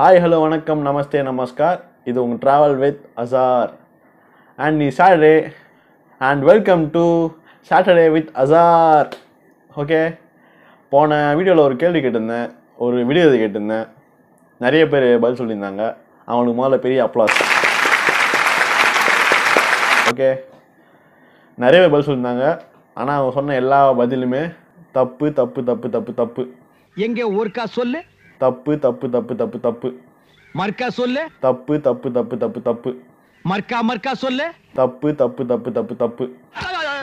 hi hello வணக்கம் நமஸ்தே நமஸ்கார் இது உங்கள் ட்ராவல் வித் அசார் அண்ட் நீ Saturday and welcome to Saturday with Azhar okay போன வீடியோவில் ஒரு கேள்வி கேட்டிருந்தேன் ஒரு வீடியோ கேட்டிருந்தேன் நிறைய பேர் பதில் சொல்லியிருந்தாங்க அவனுக்கு முதல்ல பெரிய அப்ளாஸ் ஓகே நிறைய பேர் பதில் சொல்லியிருந்தாங்க ஆனால் அவங்க சொன்ன எல்லா பதிலுமே தப்பு தப்பு தப்பு தப்பு தப்பு எங்கே ஊருக்கா சொல்லு தப்பு தப்பு தப்பு தப்பு தப்பு மர்க்கா சொல்லு தப்பு தப்பு தப்பு தப்பு தப்பு மர்க்கா மர்க்கா சொல்லு தப்பு தப்பு தப்பு தப்பு தப்பு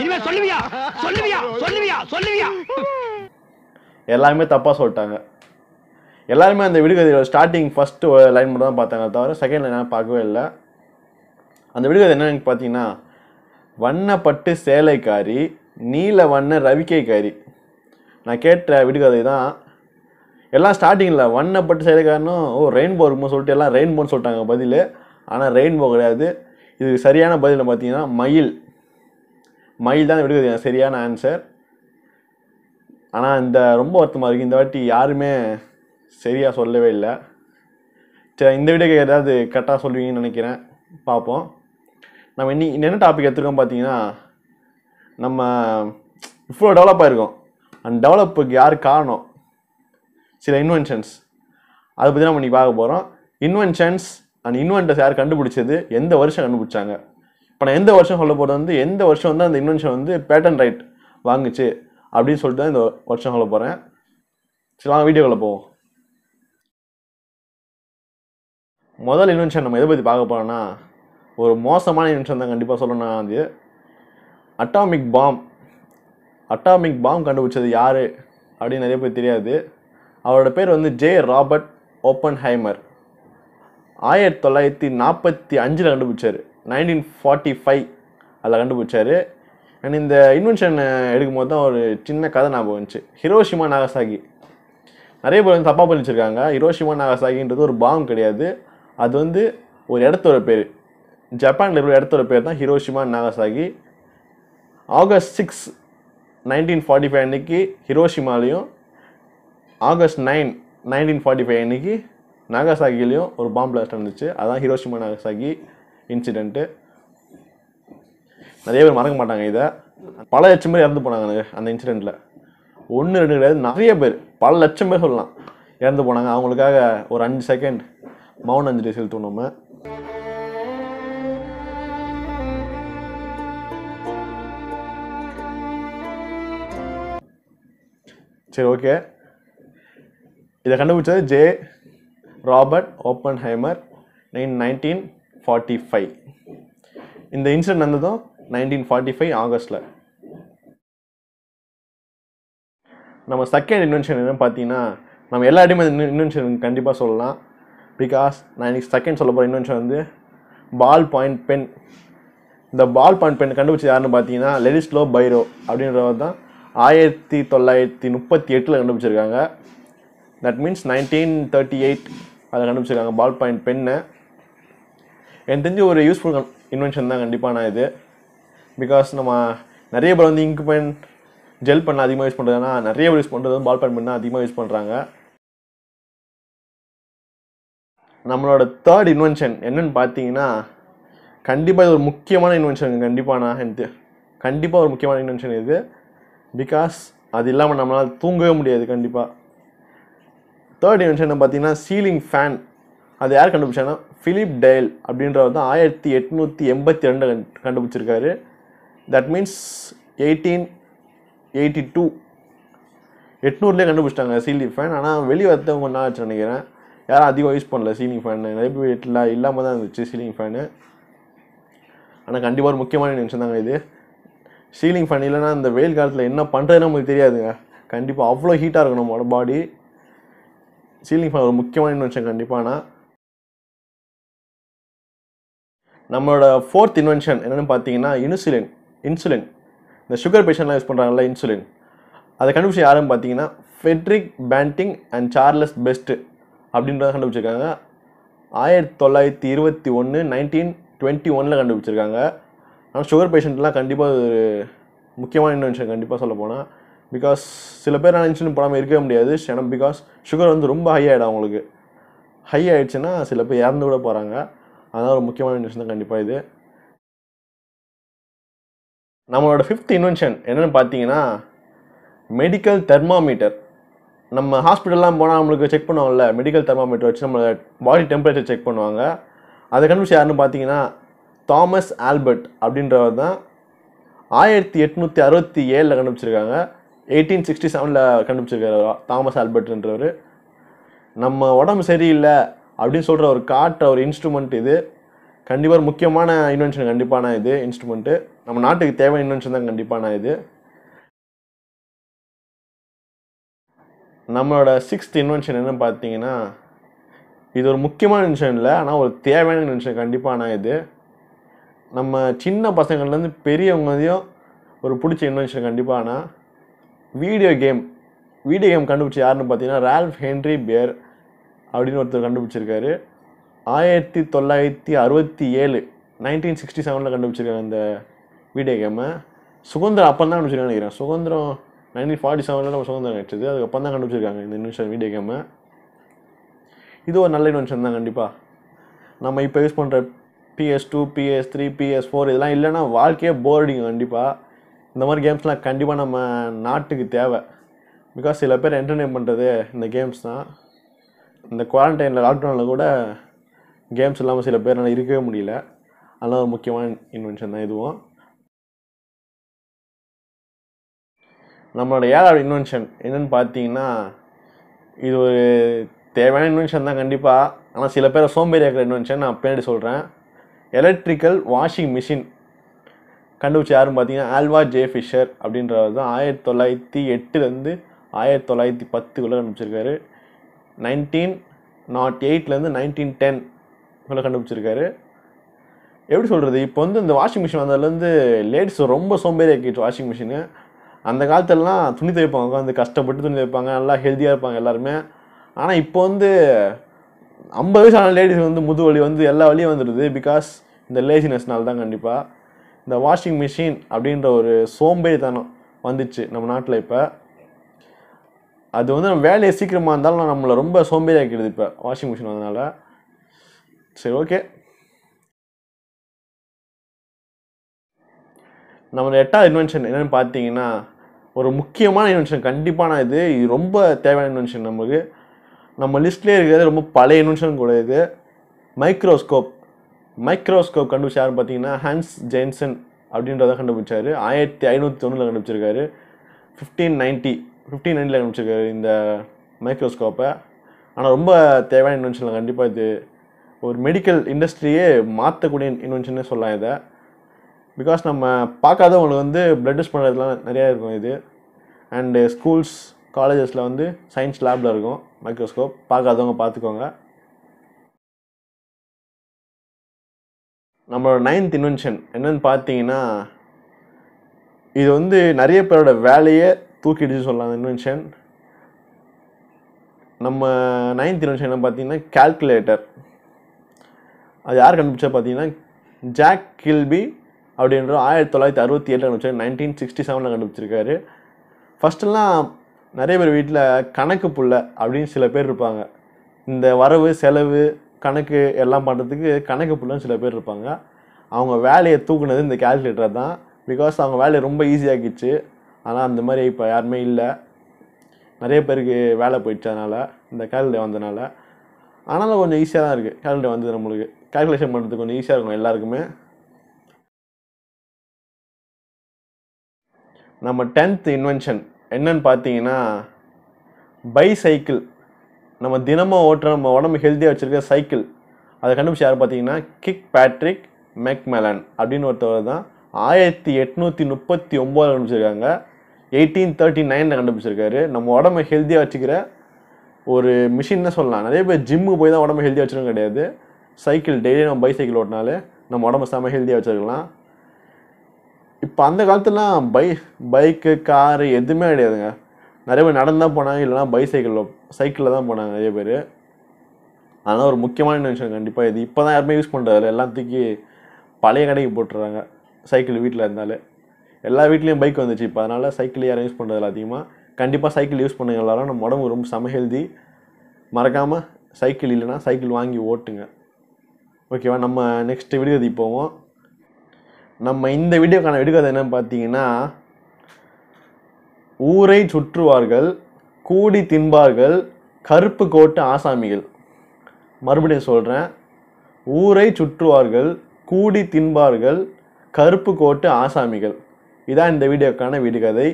இனிமே சொல்லுவியா சொல்லுவியா சொல்லுவியா சொல்லுவியா எல்லாருமே தப்பாக சொல்லிட்டாங்க எல்லாருமே அந்த விடுகதையோட ஸ்டார்டிங் ஃபஸ்ட்டு லைன் மட்டும் தான் பார்த்தாங்க தவிர செகண்ட் லைன் பார்க்கவே இல்லை அந்த விடுகதை என்னன்னு பார்த்தீங்கன்னா வண்ணப்பட்டு சேலைக்காரி நீல வண்ண ரவிக்கைக்காரி நான் கேட்ட விடுகதை தான் எல்லாம் ஸ்டார்டிங்கில் வண்ணை பட்டு செய்கிற காரணம் ஓ ரெயின்போ இருக்குமோ சொல்லிட்டு எல்லாம் ரெயின்போன்னு சொல்லிட்டாங்க பதில் ஆனால் ரெயின்போ கிடையாது இது சரியான பதிலில் பார்த்தீங்கன்னா மயில் மயில் தான் விடுவது சரியான ஆன்சர் ஆனால் இந்த ரொம்ப வருத்தமாக இருக்குது இந்த வாட்டி யாருமே சரியாக சொல்லவே இல்லை சரி இந்த வீடியோக்கு ஏதாவது கரெக்டாக சொல்லுவீங்கன்னு நினைக்கிறேன் பார்ப்போம் நம்ம இன்னி என்ன டாபிக் எடுத்துருக்கோம் பார்த்தீங்கன்னா நம்ம இவ்வளோ டெவலப் ஆகிருக்கோம் அந்த டெவலப்புக்கு யார் காரணம் சில இன்வென்ஷன்ஸ் அதை பற்றி நம்ம இன்றைக்கி பார்க்க போகிறோம் இன்வென்ஷன்ஸ் அண்ட் இன்வென்டர்ஸ் யார் கண்டுபிடிச்சது எந்த வருஷம் கண்டுபிடிச்சாங்க இப்போ நான் எந்த வருஷம் சொல்ல போகிறது வந்து எந்த வருஷம் வந்து அந்த இன்வென்ஷன் வந்து பேட்டன் ரைட் வாங்குச்சு அப்படின்னு சொல்லிட்டு தான் இந்த வருஷம் சொல்ல போகிறேன் சரி வாங்க வீடியோக்குள்ளே போவோம் முதல் இன்வென்ஷன் நம்ம எதை பற்றி பார்க்க போகிறோன்னா ஒரு மோசமான இன்வென்ஷன் தான் கண்டிப்பாக சொல்லணும் அது அட்டாமிக் பாம் அட்டாமிக் பாம் கண்டுபிடிச்சது யார் அப்படின்னு நிறைய பேர் தெரியாது அவரோட பேர் வந்து ஜே ராபர்ட் ஓப்பன் ஹைமர் ஆயிரத்தி தொள்ளாயிரத்தி நாற்பத்தி அஞ்சில் கண்டுபிடிச்சார் நைன்டீன் ஃபார்ட்டி ஃபைவ் அதில் கண்டுபிடிச்சார் அண்ட் இந்த இன்வென்ஷன் எடுக்கும்போது தான் ஒரு சின்ன கதை ஞாபகம் வந்துச்சு ஹிரோஷிமா நாகசாகி நிறைய பேர் வந்து தப்பாக பண்ணிச்சிருக்காங்க ஹிரோஷிமா நாகசாகின்றது ஒரு பாம் கிடையாது அது வந்து ஒரு இடத்தோட பேர் ஜப்பானில் இருக்கிற இடத்தோட பேர் தான் Hiroshima Nagasaki August six nineteen forty five அன்னைக்கு ஹிரோஷிமாலையும் August nine nineteen forty five அன்னைக்கு நாகாசாகிலையும் ஒரு பாம்பு பிளாஸ்ட் இருந்துச்சு அதுதான் ஹிரோஷிமா நாகசாகி இன்சிடெண்ட்டு நிறைய பேர் மறக்க மாட்டாங்க இதை பல லட்சம் பேர் இறந்து போனாங்க அந்த இன்சிடெண்ட்டில் ஒன்று ரெண்டு கிடையாது நிறைய பேர் பல லட்சம் பேர் சொல்லலாம் இறந்து போனாங்க அவங்களுக்காக ஒரு அஞ்சு செகண்ட் மௌன அஞ்சலி செலுத்தணும் சரி ஓகே இதை கண்டுபிடிச்சது J Robert Oppenheimer nine nineteen forty five இந்த இன்சிடென்ட் நடந்ததும் நைன்டீன் ஃபார்ட்டி ஃபைவ் ஆகஸ்டில் நம்ம செகண்ட் இன்வென்ஷன் என்னன்னு பார்த்தீங்கன்னா நம்ம எல்லா இடமும் இன்வென்ஷன் கண்டிப்பாக சொல்லலாம் பிகாஸ் நான் இன்னைக்கு செகண்ட் சொல்ல போகிற இன்வென்ஷன் வந்து பால் பாயிண்ட் பென் இந்த பால் பாயிண்ட் பென் கண்டுபிடிச்சது யாருன்னு பார்த்தீங்கன்னா லெடிஸ்லோ பைரோ அப்படின்றவர் தான் ஆயிரத்தி தொள்ளாயிரத்தி முப்பத்தி எட்டில் கண்டுபிடிச்சிருக்காங்க that means nineteen thirty eight அதை கண்டுபிடிச்சிருக்காங்க பால் பாயிண்ட் பென்னு எனக்கு தெரிஞ்சு ஒரு யூஸ்ஃபுல் இன்வென்ஷன் தான் நான் இது பிகாஸ் நம்ம நிறைய பேர் வந்து இங்கு பென் ஜெல் பண்ண அதிகமாக யூஸ் பண்ணுறதுனா நிறைய பேர் யூஸ் பண்ணுறது பால் பாயிண்ட் பண்ண அதிகமாக யூஸ் பண்ணுறாங்க நம்மளோட தேர்ட் இன்வென்ஷன் என்னன்னு பார்த்தீங்கன்னா கண்டிப்பாக இது ஒரு முக்கியமான இன்வென்ஷன் கண்டிப்பாண்ணா எனக்கு கண்டிப்பாக ஒரு முக்கியமான இன்வென்ஷன் இது பிகாஸ் அது இல்லாமல் நம்மளால் தூங்கவே முடியாது கண்டிப்பாக தேர்ட் இன்வென்ஷன் பார்த்தீங்கன்னா சீலிங் ஃபேன் அது யார் கண்டுபிடிச்சாங்கன்னா ஃபிலிப் டெயல் அப்படின்றவர் தான் ஆயிரத்தி எட்நூற்றி எண்பத்தி ரெண்டு கண் கண்டுபிடிச்சிருக்காரு that means eighteen eighty two எட்நூறுலேயே கண்டுபிடிச்சிட்டாங்க சீலிங் ஃபேன் ஆனால் வெளியே வரத்தவங்க கொஞ்சம் ஆச்சு நினைக்கிறேன் யாரும் அதிகம் யூஸ் பண்ணல சீலிங் ஃபேன் நிறைய பேர் வீட்டில் இல்லாமல் தான் இருந்துச்சு சீலிங் ஃபேனு ஆனால் கண்டிப்பாக ஒரு முக்கியமான நிமிஷம் தாங்க இது சீலிங் ஃபேன் இல்லைன்னா இந்த வெயில் காலத்தில் என்ன பண்ணுறதுன்னு நமக்கு தெரியாதுங்க கண்டிப்பாக அவ்வளோ ஹீட்டாக இருக்கும் நம்மளோட பாடி சீலிங் ஃபேன் ஒரு முக்கியமான இன்வென்ஷன் கண்டிப்பானா நம்மளோட ஃபோர்த் இன்வென்ஷன் என்னென்னு பார்த்தீங்கன்னா இன்சுலின் இன்சுலின் இந்த சுகர் பேஷண்ட்லாம் யூஸ் பண்ணுறாங்கல்ல இன்சுலின் அதை கண்டுபிடிச்ச யாருன்னு பார்த்தீங்கன்னா Frederick Banting and Charles Best அப்படின்றத கண்டுபிடிச்சிருக்காங்க ஆயிரத்தி தொள்ளாயிரத்தி இருபத்தி ஒன்று நைன்டீன் டுவெண்ட்டி ஒனில் கண்டுபிடிச்சிருக்காங்க ஆனால் சுகர் பேஷண்ட்லாம் கண்டிப்பாக ஒரு முக்கியமான இன்வென்ஷன் கண்டிப்பாக சொல்ல போனால் பிகாஸ் சில பேர் இன்சுலின் போடாமல் இருக்கவே முடியாது ஷனம் பிகாஸ் சுகர் வந்து ரொம்ப ஹை ஆகிடும் அவங்களுக்கு ஹை ஆகிடுச்சுன்னா சில பேர் இறந்து கூட போகிறாங்க அதனால் ஒரு முக்கியமான நியூஸ் தான் கண்டிப்பாக இது நம்மளோட ஃபிஃப்த் இன்வென்ஷன் என்னென்னு பார்த்தீங்கன்னா மெடிக்கல் தெர்மாமீட்டர் நம்ம ஹாஸ்பிட்டல்லாம் போனால் நம்மளுக்கு செக் பண்ணுவோம்ல மெடிக்கல் தெர்மாமீட்டர் வச்சு நம்மளோட பாடி டெம்பரேச்சர் செக் பண்ணுவாங்க அதை கண்டுபிடிச்சி யாருன்னு பார்த்தீங்கன்னா தாமஸ் ஆல்பர்ட் அப்படின்றவர் தான் ஆயிரத்தி எட்நூற்றி அறுபத்தி ஏழில் கண்டுபிடிச்சிருக்காங்க எயிட்டீன் சிக்ஸ்டி செவனில் கண்டுபிடிச்சிருக்காரு தாமஸ் ஆல்பர்ட்ன்றவர் நம்ம உடம்பு சரியில்லை அப்படின்னு சொல்கிற ஒரு காட்டுற ஒரு இன்ஸ்ட்ருமெண்ட் இது கண்டிப்பாக முக்கியமான இன்வென்ஷன் கண்டிப்பான இது இன்ஸ்ட்ருமெண்ட்டு நம்ம நாட்டுக்கு தேவையான இன்வென்ஷன் தான் கண்டிப்பான இது நம்மளோட சிக்ஸ்த் இன்வென்ஷன் என்னன்னு பார்த்தீங்கன்னா இது ஒரு முக்கியமான இன்வென்ஷன் இல்லை ஆனால் ஒரு தேவையான இன்வென்ஷன் கண்டிப்பான இது நம்ம சின்ன பசங்கள்லேருந்து பெரியவங்களையும் ஒரு பிடிச்ச இன்வென்ஷன் கண்டிப்பானா வீடியோ கேம் வீடியோ கேம் கண்டுபிடிச்சி யாருன்னு பார்த்தீங்கன்னா ரால்ஃப் ஹென்ரி பேர் அப்படின்னு ஒருத்தர் கண்டுபிடிச்சிருக்காரு ஆயிரத்தி தொள்ளாயிரத்தி அறுபத்தி ஏழு நைன்டீன் சிக்ஸ்டி செவனில் கண்டுபிடிச்சிருக்காங்க அந்த வீடியோ கேமை சுதந்திரம் அப்போ தான் கண்டுபிடிச்சிருக்காங்க நினைக்கிறேன் சுதந்திரம் நைன்டீன் ஃபார்ட்டி செவனில் நம்ம சுதந்திரம் கிடைச்சது அதுக்கப்புறம் தான் கண்டுபிடிச்சிருக்காங்க இந்த இன்வென்ஷன் வீடியோ கேமை இது ஒரு நல்ல இன்வென்ஷன் தான் கண்டிப்பாக நம்ம இப்போ யூஸ் பண்ணுற PS two PS three PS four இதெல்லாம் இல்லைன்னா வாழ்க்கையே போர் அடிக்கும் கண்டிப்பாக இந்த மாதிரி கேம்ஸ்லாம் கண்டிப்பாக நம்ம நாட்டுக்கு தேவை பிகாஸ் சில பேர் என்டர்டெயின் பண்ணுறது இந்த கேம்ஸ் தான் இந்த குவாரண்டைனில் லாக்டவுனில் கூட கேம்ஸ் இல்லாமல் சில பேர் இருக்கவே முடியல அதெல்லாம் ஒரு முக்கியமான இன்வென்ஷன் தான் இதுவும் நம்மளோட ஏழாவது இன்வென்ஷன் என்னென்னு பார்த்தீங்கன்னா இது ஒரு தேவையான இன்வென்ஷன் தான் கண்டிப்பாக ஆனால் சில பேர் சோம்பேறி இருக்கிற இன்வென்ஷன் நான் பின்னாடி சொல்கிறேன் எலக்ட்ரிக்கல் வாஷிங் மிஷின் கண்டுபிடிச்ச யாரும் பார்த்தீங்கன்னா ஆல்வா ஜே ஃபிஷர் அப்படின்றவர் தான் ஆயிரத்தி தொள்ளாயிரத்தி எட்டுலேருந்து ஆயிரத்தி தொள்ளாயிரத்தி பத்துக்குள்ளே கண்டுபிடிச்சிருக்காரு நைன்டீன் நாட் எயிட்லேருந்து நைன்டீன் டென் இவ்வளோ கண்டுபிடிச்சிருக்காரு எப்படி சொல்கிறது இப்போ வந்து இந்த வாஷிங் மிஷின் வந்ததுலேருந்து லேடிஸ் ரொம்ப சோம்பேறி ஆக்கிட்டு வாஷிங் மிஷினு அந்த காலத்துலலாம் துணி துவைப்பாங்க உட்காந்து கஷ்டப்பட்டு துணி துவைப்பாங்க நல்லா ஹெல்த்தியாக இருப்பாங்க எல்லாருமே ஆனால் இப்போ வந்து ஐம்பது வயசான லேடிஸ் வந்து முதுவலி வந்து எல்லா வழியும் வந்துடுது பிகாஸ் இந்த லேசினஸ்னால தான் கண்டிப்பாக இந்த வாஷிங் மிஷின் அப்படின்ற ஒரு சோம்பேறித்தனம் வந்துச்சு நம்ம நாட்டில் இப்போ அது வந்து நம்ம வேலையை சீக்கிரமாக இருந்தாலும் நம்மளை ரொம்ப சோம்பேறியாக்கிடுது இப்போ வாஷிங் மிஷின் அதனால் சரி ஓகே நம்ம எட்டாவது இன்வென்ஷன் என்னென்னு பார்த்தீங்கன்னா ஒரு முக்கியமான இன்வென்ஷன் கண்டிப்பான இது இது ரொம்ப தேவையான இன்வென்ஷன் நமக்கு நம்ம லிஸ்ட்லேயே இருக்கிறது ரொம்ப பழைய இன்வென்ஷன் கூட இது மைக்ரோஸ்கோப் மைக்ரோஸ்கோப் கண்டுபிடிச்ச பார்த்தீங்கன்னா ஹான்ஸ் ஜெயின்சன் அப்படின்றத கண்டுபிடிச்சார் ஆயிரத்தி ஐநூற்றி தொண்ணூல கண்டுபிடிச்சிருக்காரு ஃபிஃப்டீன் நைன்ட்டி ஃபிஃப்டீன் நைன்ட்டில் கண்டுபிடிச்சிருக்காரு இந்த மைக்ரோஸ்கோப்பை ஆனால் ரொம்ப தேவையான இன்வென்ஷன் கண்டிப்பாக இது ஒரு மெடிக்கல் இண்டஸ்ட்ரியே மாற்றக்கூடிய இன்வென்ஷனே சொல்லலாம் இதை பிகாஸ் நம்ம பார்க்காதவங்களுக்கு வந்து பிளட் டெஸ்ட் பண்ணுறதுலாம் நிறையா இருக்கும் இது அண்டு ஸ்கூல்ஸ் காலேஜஸில் வந்து சயின்ஸ் லேபில் இருக்கும் மைக்ரோஸ்கோப் பார்க்காதவங்க பார்த்துக்கோங்க நம்மளோட நைன்த் இன்வென்ஷன் என்னன்னு பார்த்தீங்கன்னா இது வந்து நிறைய பேரோட வேலையை தூக்கிடுச்சு சொல்லலாம் இன்வென்ஷன் நம்ம நைன்த் இன்வென்ஷன் என்ன பார்த்தீங்கன்னா கால்குலேட்டர் அது யார் கண்டுபிடிச்சா பார்த்தீங்கன்னா ஜாக் கில்பி அப்படின்ற ஆயிரத்தி தொள்ளாயிரத்தி அறுபத்தி ஏழில் கண்டுபிடிச்சாரு நைன்டீன் சிக்ஸ்டி செவனில் கண்டுபிடிச்சிருக்காரு ஃபஸ்ட்டெல்லாம் நிறைய பேர் வீட்டில் கணக்கு புள்ள அப்படின்னு சில பேர் இருப்பாங்க இந்த வரவு செலவு கணக்கு எல்லாம் பண்ணுறதுக்கு கணக்கு பிள்ளைன்னு சில பேர் இருப்பாங்க அவங்க வேலையை தூக்குனது இந்த கேல்குலேட்டர் தான் பிகாஸ் அவங்க வேலையை ரொம்ப ஈஸியாகிச்சு ஆனால் அந்த மாதிரி இப்போ யாருமே இல்லை நிறைய பேருக்கு வேலை போயிடுச்சதுனால இந்த கேல்குலேட்டர் வந்தனால ஆனாலும் கொஞ்சம் ஈஸியாக தான் இருக்குது கேல்குலேட்டர் வந்தது நம்மளுக்கு கேல்குலேஷன் பண்ணுறதுக்கு கொஞ்சம் ஈஸியாக இருக்கும் எல்லாருக்குமே நம்ம டென்த் இன்வென்ஷன் என்னன்னு பார்த்தீங்கன்னா பைசைக்கிள் நம்ம தினமும் ஓட்டுற நம்ம உடம்பு ஹெல்த்தியாக வச்சுருக்க சைக்கிள் அதை கண்டுபிடிச்சி யார் பார்த்தீங்கன்னா கிக் பேட்ரிக் மெக்மெலன் அப்படின்னு ஒருத்தவர் தான் ஆயிரத்தி எட்நூற்றி முப்பத்தி ஒம்போதில் கண்டுபிடிச்சிருக்காங்க எயிட்டீன் தேர்ட்டி நைனில் கண்டுபிடிச்சிருக்காரு நம்ம உடம்பை ஹெல்த்தியாக வச்சுக்கிற ஒரு மிஷின்னு சொல்லலாம் நிறைய பேர் ஜிம்மு போய் தான் உடம்பு ஹெல்த்தியாக வச்சுருக்கோம் கிடையாது சைக்கிள் டெய்லி நம்ம பைசைக்கிள் ஓட்டினாலே நம்ம உடம்பு செம ஹெல்த்தியாக வச்சுருக்கலாம் இப்போ அந்த காலத்துலாம் பை பைக்கு காரு எதுவுமே கிடையாதுங்க நிறைய பேர் நடந்து தான் போனாங்க இல்லைனா பைசைக்கிளில் சைக்கிளில் தான் போனாங்க நிறைய பேர் அதனால் ஒரு முக்கியமான விஷயம் கண்டிப்பாக இது இப்போ தான் யாருமே யூஸ் பண்ணுறது தூக்கி பழைய கடைக்கு போட்டுறாங்க சைக்கிள் வீட்டில் இருந்தாலே எல்லா வீட்லேயும் பைக் வந்துச்சு இப்போ அதனால் சைக்கிள் யாரும் யூஸ் பண்ணுறதில்ல அதிகமாக கண்டிப்பாக சைக்கிள் யூஸ் பண்ணுங்க எல்லாரும் நம்ம உடம்பு ரொம்ப செம ஹெல்தி மறக்காமல் சைக்கிள் இல்லைனா சைக்கிள் வாங்கி ஓட்டுங்க ஓகேவா நம்ம நெக்ஸ்ட் வீடியோ போவோம் நம்ம இந்த வீடியோக்கான விடுகதை என்னன்னு பார்த்தீங்கன்னா ஊரை சுற்றுவார்கள் கூடி தின்பார்கள் கருப்பு கோட்டு ஆசாமிகள் மறுபடியும் சொல்கிறேன் ஊரை சுற்றுவார்கள் கூடி தின்பார்கள் கருப்பு கோட்டு ஆசாமிகள் இதான் இந்த வீடியோக்கான வீடுகதை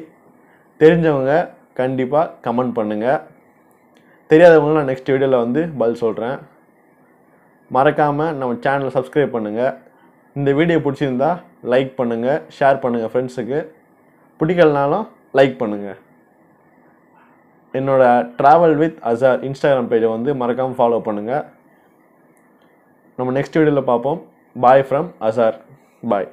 தெரிஞ்சவங்க கண்டிப்பாக கமெண்ட் பண்ணுங்கள் தெரியாதவங்க நான் நெக்ஸ்ட் வீடியோவில் வந்து பதில் சொல்கிறேன் மறக்காமல் நம்ம சேனலை சப்ஸ்கிரைப் பண்ணுங்கள் இந்த வீடியோ பிடிச்சிருந்தா லைக் பண்ணுங்கள் ஷேர் பண்ணுங்கள் ஃப்ரெண்ட்ஸுக்கு பிடிக்கலனாலும் லைக் பண்ணுங்கள் என்னோடய ட்ராவல் வித் அசார் இன்ஸ்டாகிராம் பேஜை வந்து மறக்காமல் ஃபாலோ பண்ணுங்கள் நம்ம நெக்ஸ்ட் வீடியோவில் பார்ப்போம் பாய் ஃப்ரம் அசார் பாய்